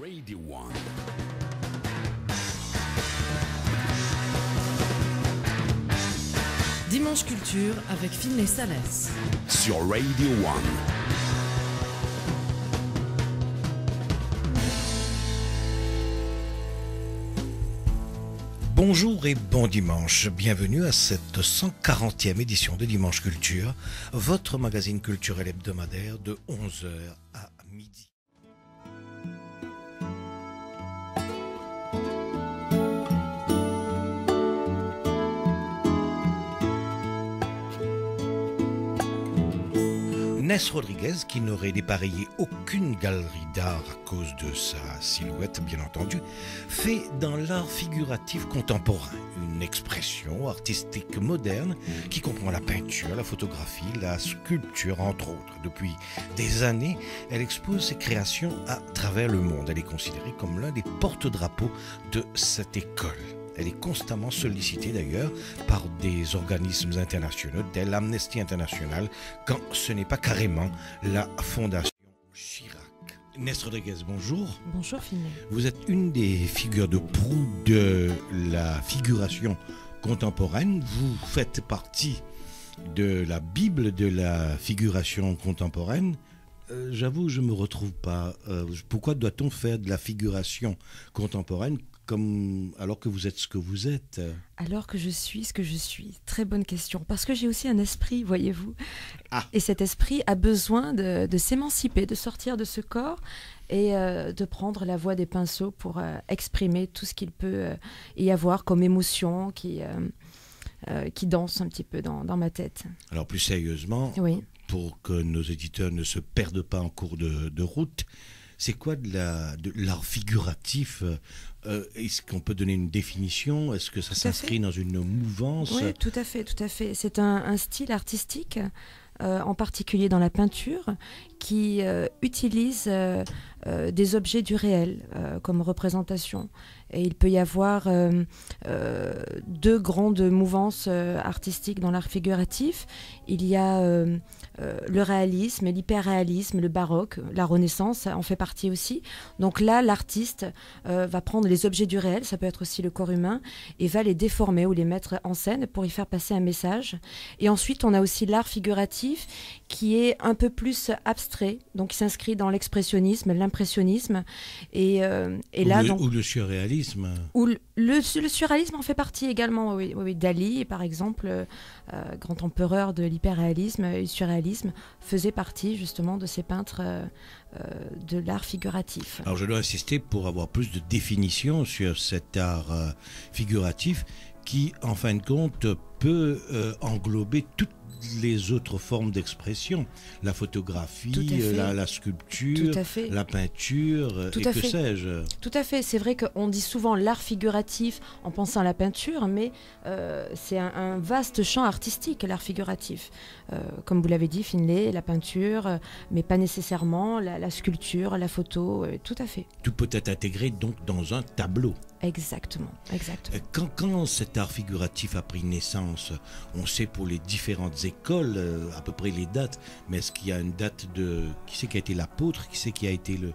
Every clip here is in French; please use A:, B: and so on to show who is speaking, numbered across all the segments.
A: Radio One. Dimanche Culture avec Finlay Salès.
B: Sur Radio One.
A: Bonjour et bon dimanche. Bienvenue à cette 140e édition de Dimanche Culture, votre magazine culturel hebdomadaire de 11h à midi. Nes Rodriguez, qui n'aurait dépareillé aucune galerie d'art à cause de sa silhouette, bien entendu, fait dans l'art figuratif contemporain une expression artistique moderne qui comprend la peinture, la photographie, la sculpture, entre autres. Depuis des années, elle expose ses créations à travers le monde. Elle est considérée comme l'un des porte-drapeaux de cette école. Elle est constamment sollicitée d'ailleurs par des organismes internationaux dès l'amnesty International quand ce n'est pas carrément la Fondation Chirac. Nestor Rodriguez, bonjour. Bonjour Philippe. Vous êtes une des figures de proue de la figuration contemporaine. Vous faites partie de la Bible de la figuration contemporaine. Euh, j'avoue, je ne me retrouve pas. Euh, pourquoi doit-on faire de la figuration contemporaine alors que vous êtes ce que vous êtes
B: Alors que je suis ce que je suis. Très bonne question. Parce que j'ai aussi un esprit, voyez-vous. Ah. Et cet esprit a besoin de, s'émanciper, de sortir de ce corps et euh, de prendre la voix des pinceaux pour euh, exprimer tout ce qu'il peut euh, y avoir comme émotion qui, qui danse un petit peu dans, ma tête.
A: Alors plus sérieusement, pour que nos éditeurs ne se perdent pas en cours de, route, c'est quoi de l'art figuratif euh, est-ce qu'on peut donner une définition Est-ce que ça s'inscrit dans une mouvance Oui,
B: tout à fait, tout à fait. C'est un, style artistique, euh, en particulier dans la peinture, qui euh, utilise euh, euh, des objets du réel comme représentation. Et il peut y avoir deux grandes mouvances artistiques dans l'art figuratif. Il y a le réalisme, l'hyperréalisme, le baroque, la Renaissance en fait partie aussi. Donc là, l'artiste va prendre les objets du réel, ça peut être aussi le corps humain, et va les déformer ou les mettre en scène pour y faire passer un message. Et ensuite, on a aussi l'art figuratif qui est un peu plus abstrait donc il s'inscrit dans l'expressionnisme, l'impressionnisme. Et, euh, là, le, ou
A: le surréalisme.
B: Ou le, surréalisme en fait partie également. Oui, oui, Dali, par exemple, euh, euh, grand empereur de l'hyperréalisme et surréalisme, faisait partie justement de ces peintres de l'art figuratif. Alors
A: je dois insister pour avoir plus de définition sur cet art figuratif qui, en fin de compte, euh, englober toutes les autres formes d'expression, la photographie, euh, la, sculpture, la peinture, euh, Tout et que sais-je.
B: Tout à fait, c'est vrai qu'on dit souvent l'art figuratif en pensant à la peinture, mais c'est un, vaste champ artistique, l'art figuratif. comme vous l'avez dit, Finlay, la peinture, mais pas nécessairement la, sculpture, la photo, tout à fait.
A: Tout peut être intégré donc dans un tableau.
B: Exactement, exactement.
A: quand cet art figuratif a pris naissance, on sait pour les différentes écoles euh, à peu près les dates, mais est-ce qu'il y a une date de... Qui c'est qui a été l'apôtre Qui c'est qui a été le,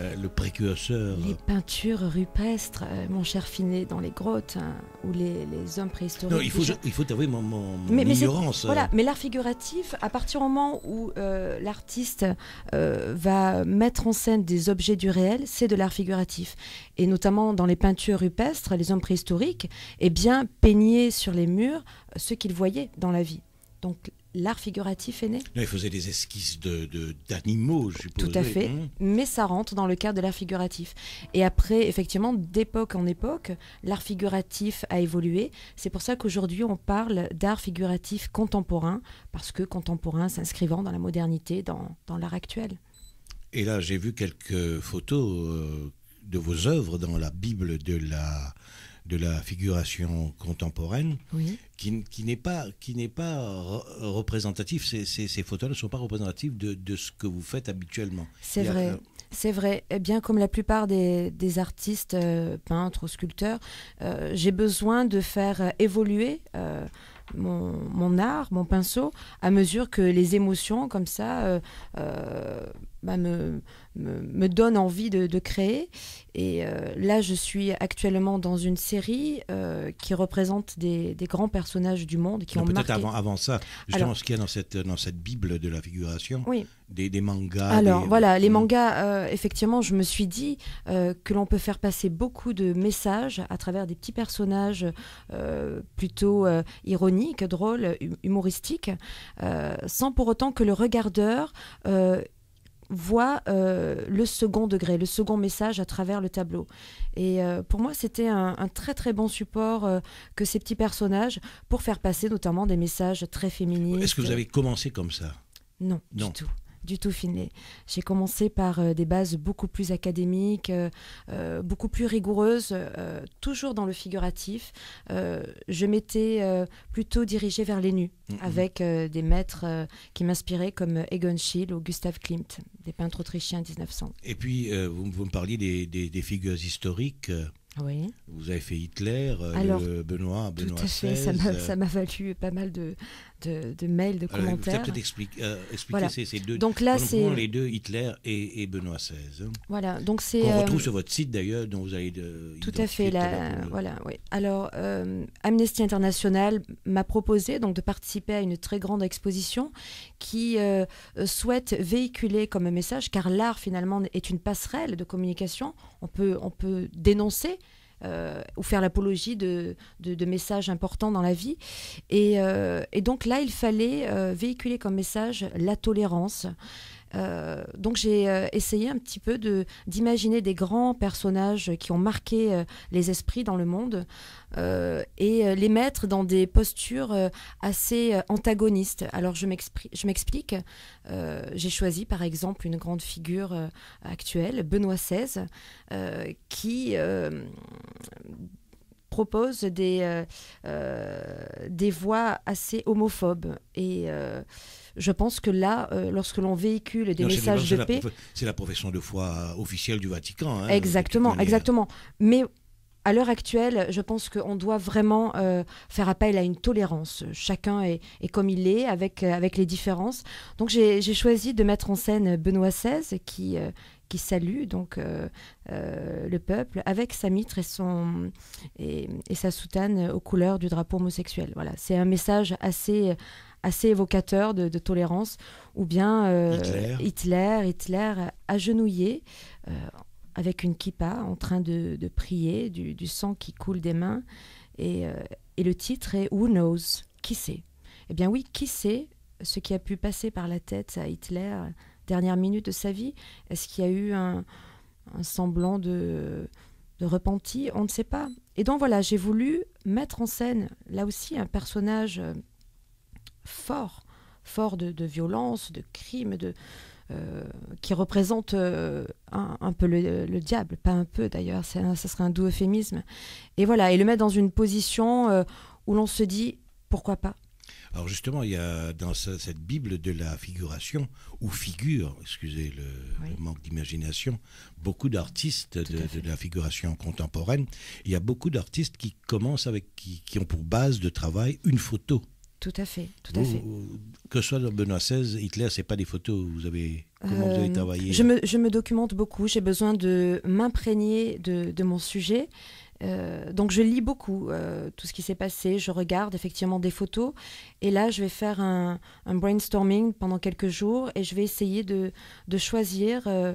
A: euh, précurseur Les
B: peintures rupestres, euh, mon cher Finet, dans les grottes, hein, où ou les, hommes préhistoriques. il faut,
A: il faut avouer mon, mais, ignorance.
B: Mais l'art figuratif, à partir du moment où l'artiste va mettre en scène des objets du réel, c'est de l'art figuratif. Et notamment dans les peintures rupestres, les hommes préhistoriques, eh bien, peignés sur les murs euh, ce qu'il voyait dans la vie. Donc l'art figuratif est né.
A: il faisait des esquisses d'animaux, de, d'animaux, je suppose. Tout à fait, mmh.
B: mais ça rentre dans le cadre de l'art figuratif. Et après, effectivement, d'époque en époque, l'art figuratif a évolué. C'est pour ça qu'aujourd'hui, on parle d'art figuratif contemporain, parce que contemporain s'inscrivant dans la modernité, dans, dans l'art actuel.
A: Et là, j'ai vu quelques photos euh, de vos œuvres dans la Bible de la de la figuration contemporaine, qui, n'est pas, qui pas représentatif. Ces, photos ne sont pas représentatives de, ce que vous faites habituellement. C'est vrai.
B: C'est vrai. Eh bien, comme la plupart des, artistes, euh, peintres ou sculpteurs, euh, j'ai besoin de faire euh, évoluer mon, art, mon pinceau, à mesure que les émotions comme ça euh, euh, bah, me, me, donnent envie de, créer. Et euh, là, je suis actuellement dans une série qui représente des, des, grands personnages du monde qui ont Peut-être avant,
A: avant ça, justement, alors, ce qu'il y a dans cette, dans cette Bible de la figuration, des, mangas. Alors voilà, les
B: mangas, effectivement, je me suis dit que l'on peut faire passer beaucoup de messages à travers des petits personnages plutôt ironiques drôle, hum, humoristique, euh, sans pour autant que le regardeur euh, voit euh, le second degré, le second message à travers le tableau. Et pour moi, c'était un, très très bon support que ces petits personnages pour faire passer notamment des messages très féminins. Est-ce que vous avez
A: commencé comme ça
B: Non, non. du tout du tout Finlay. J'ai commencé par euh, des bases beaucoup plus académiques, euh, euh, beaucoup plus rigoureuses, toujours dans le figuratif. je m'étais plutôt dirigée vers les nus, mm-hmm. avec des maîtres qui m'inspiraient comme Egon Schiele ou Gustav Klimt, des peintres autrichiens 1900.
A: Et puis, vous, me parliez des figures historiques. Vous avez fait Hitler, Benoît, euh, Benoît Tout à fait, XVI. Euh. ça
B: m'a valu pas mal de, de, de mails, de Alors, commentaires. peut-être expliquer, euh, ces, deux. Donc là, c'est
A: les deux Hitler et, Benoît XVI. Hein.
B: Voilà, donc c'est qu'on retrouve
A: sur votre site d'ailleurs, dont vous avez tout à fait,
B: voilà, oui. Alors Amnesty International m'a proposé donc de participer à une très grande exposition qui souhaite véhiculer comme message, car l'art finalement est une passerelle de communication. On peut on peut dénoncer euh, ou faire l'apologie de, messages importants dans la vie. Et, euh, et donc là, il fallait euh, véhiculer comme message la tolérance, euh, donc j'ai euh, essayé un petit peu de, d'imaginer des grands personnages qui ont marqué euh, les esprits dans le monde et les mettre dans des postures assez antagonistes. Alors je m'explique. j'ai choisi par exemple une grande figure actuelle, Benoît XVI, qui propose des, euh, euh, des voix assez homophobes. Et euh, je pense que là, lorsque l'on véhicule des messages de paix,
A: c'est la profession de foi officielle du Vatican.
B: Hein, exactement, hein. exactement. Mais à l'heure actuelle, je pense qu'on doit vraiment faire appel à une tolérance. Chacun est, comme il est, avec, avec les différences. Donc j'ai choisi de mettre en scène Benoît XVI, qui, qui salue donc euh, euh, le peuple avec sa mitre et, son, et, sa soutane aux couleurs du drapeau homosexuel. Voilà, c'est un message assez assez évocateur de, tolérance, ou bien euh, Hitler. Hitler. agenouillé, avec une kippa, en train de, prier, du, sang qui coule des mains. Et, et, le titre est Who knows Qui sait Eh bien oui, qui sait ce qui a pu passer par la tête à Hitler dernière minute de sa vie Est-ce qu'il y a eu un, semblant de, repenti On ne sait pas. Et donc voilà, j'ai voulu mettre en scène, là aussi, un personnage euh, fort, fort de, violence, de crime, de, euh, qui représente euh, un, peu le, diable, pas un peu d'ailleurs, ça serait un doux euphémisme. Et voilà, et le mettre dans une position où l'on se dit, pourquoi pas
A: alors justement, il y a dans cette Bible de la figuration, ou figure, excusez le, manque d'imagination, beaucoup d'artistes de, la figuration contemporaine. Il y a beaucoup d'artistes qui commencent avec, qui, ont pour base de travail une photo.
B: Tout à fait, tout à fait.
A: Que ce soit dans Benoît XVI, Hitler, c'est pas des photos. Vous avez comment vous avez euh, travaillé je
B: me, documente beaucoup. J'ai besoin de m'imprégner de mon sujet. Euh, donc je lis beaucoup euh, tout ce qui s'est passé, je regarde effectivement des photos et là je vais faire un, brainstorming pendant quelques jours et je vais essayer de, choisir euh,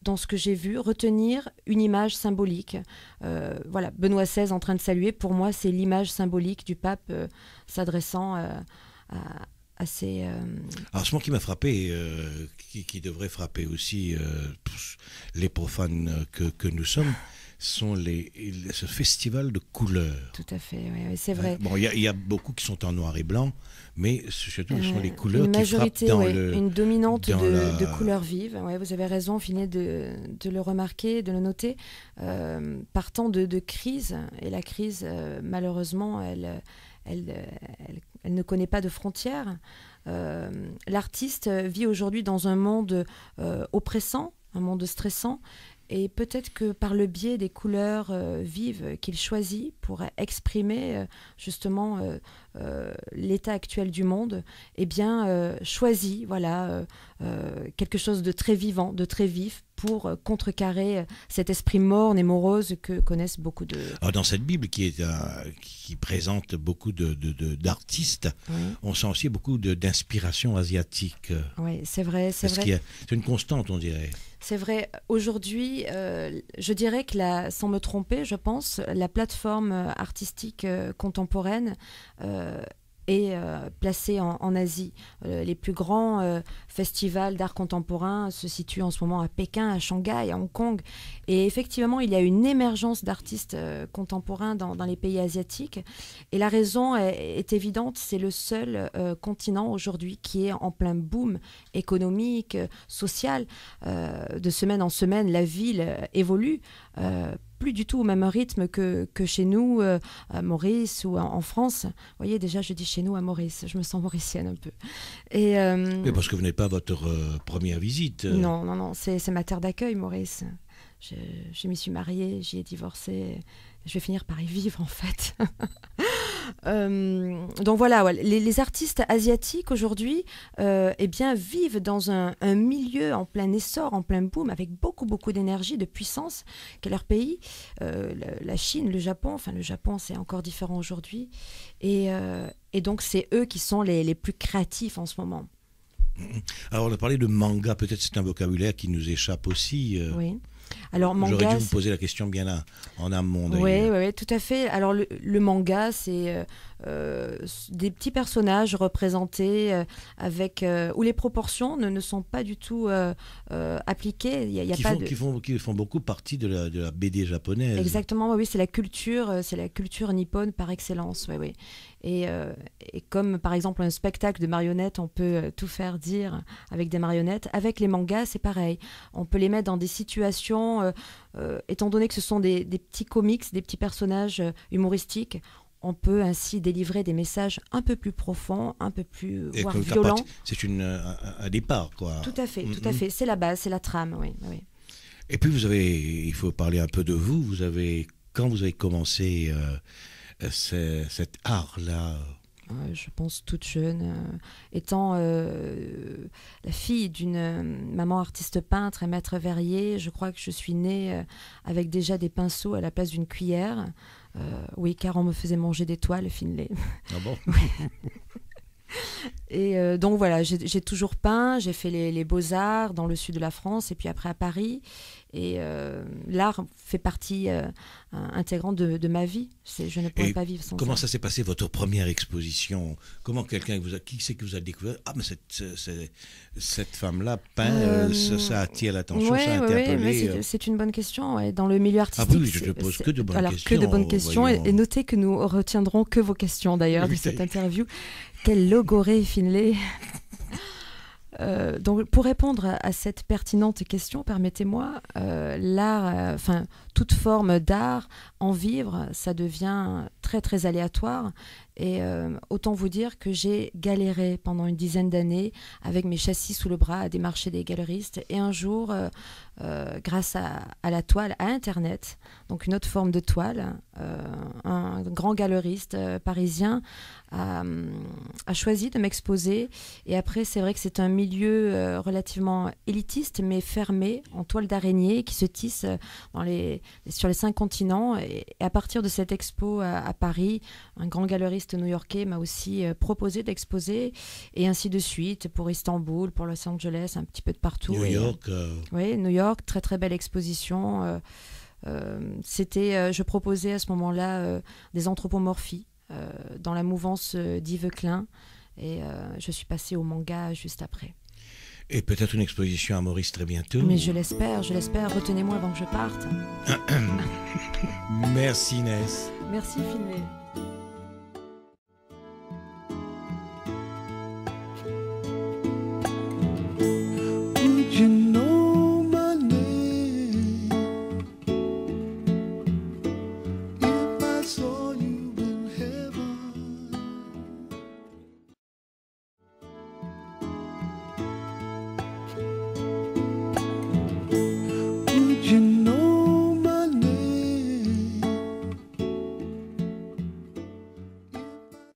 B: dans ce que j'ai vu, retenir une image symbolique. voilà, Benoît XVI en train de saluer, pour moi c'est l'image symbolique du pape s'adressant à, ses...
A: Alors ce mot qui m'a frappé, qui, qui, devrait frapper aussi tous les profanes que nous sommes, sont les, ce festival de couleurs. Tout à fait, oui,
B: c'est vrai. Bon, il
A: y, a beaucoup qui sont en noir et blanc, mais surtout, ce sont les euh, couleurs une majorité, qui frappent dans le, Une dominante de, couleurs
B: vives. vous avez raison, finit de, de le remarquer, de le noter. Euh, partant de, de, crise, et la crise, euh, malheureusement, elle, elle, elle, ne connaît pas de frontières. L'artiste vit aujourd'hui dans un monde oppressant, un monde stressant, et peut-être que par le biais des couleurs euh, vives qu'il choisit pour exprimer euh, justement euh, l'état actuel du monde, eh bien, choisit voilà, euh, quelque chose de très vivant, de très vif pour euh, contrecarrer euh, cet esprit morne et morose que connaissent beaucoup de...
A: Ah, dans cette Bible qui, est qui présente beaucoup d'artistes, de, de, on sent aussi beaucoup d'inspiration asiatique.
B: Oui, c'est vrai, c'est vrai.
A: C'est une constante, on dirait.
B: C'est vrai. Aujourd'hui, je dirais que, sans me tromper, je pense, la plateforme artistique contemporaine et euh, placé en, Asie. Euh, les plus grands euh, festivals d'art contemporain se situent en ce moment à Pékin, à Shanghai, à Hong Kong. Et effectivement, il y a une émergence d'artistes contemporains dans, les pays asiatiques. Et la raison est, évidente, c'est le seul continent aujourd'hui qui est en plein boom économique, social. de semaine en semaine, la ville évolue plus du tout au même rythme que, chez nous, euh, à Maurice ou en, France. Vous voyez, déjà, je dis chez nous à Maurice. Je me sens mauricienne un peu. Et, euh, Mais parce que
A: vous n'êtes pas votre euh, première visite. Non,
B: non, non. C'est ma terre d'accueil, Maurice. Je, je m'y suis mariée, j'y ai divorcé je vais finir par y vivre en fait. Euh, donc voilà, les, artistes asiatiques aujourd'hui euh, eh bien, vivent dans un, milieu en plein essor, en plein boom, avec beaucoup beaucoup d'énergie, de puissance qu'est leur pays, euh, la, Chine, le Japon, enfin le Japon c'est encore différent aujourd'hui, et, donc c'est eux qui sont les, les plus créatifs en ce moment.
A: Alors on a parlé de manga, peut-être c'est un vocabulaire qui nous échappe aussi.
B: Oui. Alors manga. J'aurais dû vous
A: poser la question bien là, en amont. Oui, oui,
B: oui, tout à fait. Alors le, manga, c'est euh, euh, des petits personnages représentés euh, avec où les proportions ne, ne, sont pas du tout appliquées. Il y a, y a qui, font, qui,
A: font, qui, font, beaucoup partie de la, BD japonaise.
B: Exactement. Oui, c'est la culture, c'est la culture nippone par excellence. Oui, oui. Et, et, comme par exemple un spectacle de marionnettes, on peut tout faire dire avec des marionnettes. Avec les mangas, c'est pareil. On peut les mettre dans des situations euh, euh, étant donné que ce sont des, petits comics, des petits personnages euh, humoristiques, on peut ainsi délivrer des messages un peu plus profonds, un peu plus voire violents.
A: C'est une un, départ quoi. Tout à fait, tout à mm-hmm. fait.
B: C'est la base, c'est la trame, oui,
A: Et puis vous avez, il faut parler un peu de vous. Vous avez quand vous avez commencé euh, cet art là
B: je pense toute jeune, euh, étant euh, la fille d'une euh, maman artiste peintre et maître verrier, je crois que je suis née avec déjà des pinceaux à la place d'une cuillère. oui, car on me faisait manger des toiles, Finlay. Ah bon Et donc voilà, j'ai toujours peint, j'ai fait les beaux-arts dans le sud de la France et puis après à Paris. Et euh, l'art fait partie euh, intégrante de, ma vie. Je ne pourrais pas vivre sans comment ça. Comment ça
A: s'est passé votre première exposition Comment quelqu'un vous a, qui c'est que vous a découvert Ah, mais cette, cette, femme-là peint, euh, ça, attire l'attention, ouais, Oui,
B: c'est une bonne question. et Dans le milieu artistique. Ah oui, je
A: ne pose que de bonnes alors, questions. Que de bonnes questions. Et,
B: notez que nous retiendrons que vos questions d'ailleurs de cette interview. Quel logoré Finlay euh, donc, pour répondre à, cette pertinente question, permettez-moi, euh, l'art, euh, enfin, toute forme d'art, en vivre, ça devient très très aléatoire. Et euh, autant vous dire que j'ai galéré pendant une dizaine d'années avec mes châssis sous le bras à démarcher des galeristes. Et un jour, euh, euh, grâce à, la toile, à Internet, donc une autre forme de toile, un grand galeriste parisien a, choisi de m'exposer. Et après, c'est vrai que c'est un milieu relativement élitiste, mais fermé, en toile d'araignée, qui se tisse dans les, sur les cinq continents. Et, à partir de cette expo à Paris, un grand galeriste new-yorkais m'a aussi euh, proposé d'exposer et ainsi de suite pour Istanbul, pour Los Angeles, un petit peu de partout. New euh, York. Euh. Oui, New York, très très belle exposition. c'était, je proposais à ce moment-là des anthropomorphies dans la mouvance d'Yves Klein et je suis passée au manga juste après.
A: Et peut-être une exposition à Maurice très bientôt. Mais je
B: l'espère, je l'espère. Retenez-moi avant que je parte.
A: Merci Inès.
B: Merci Finet.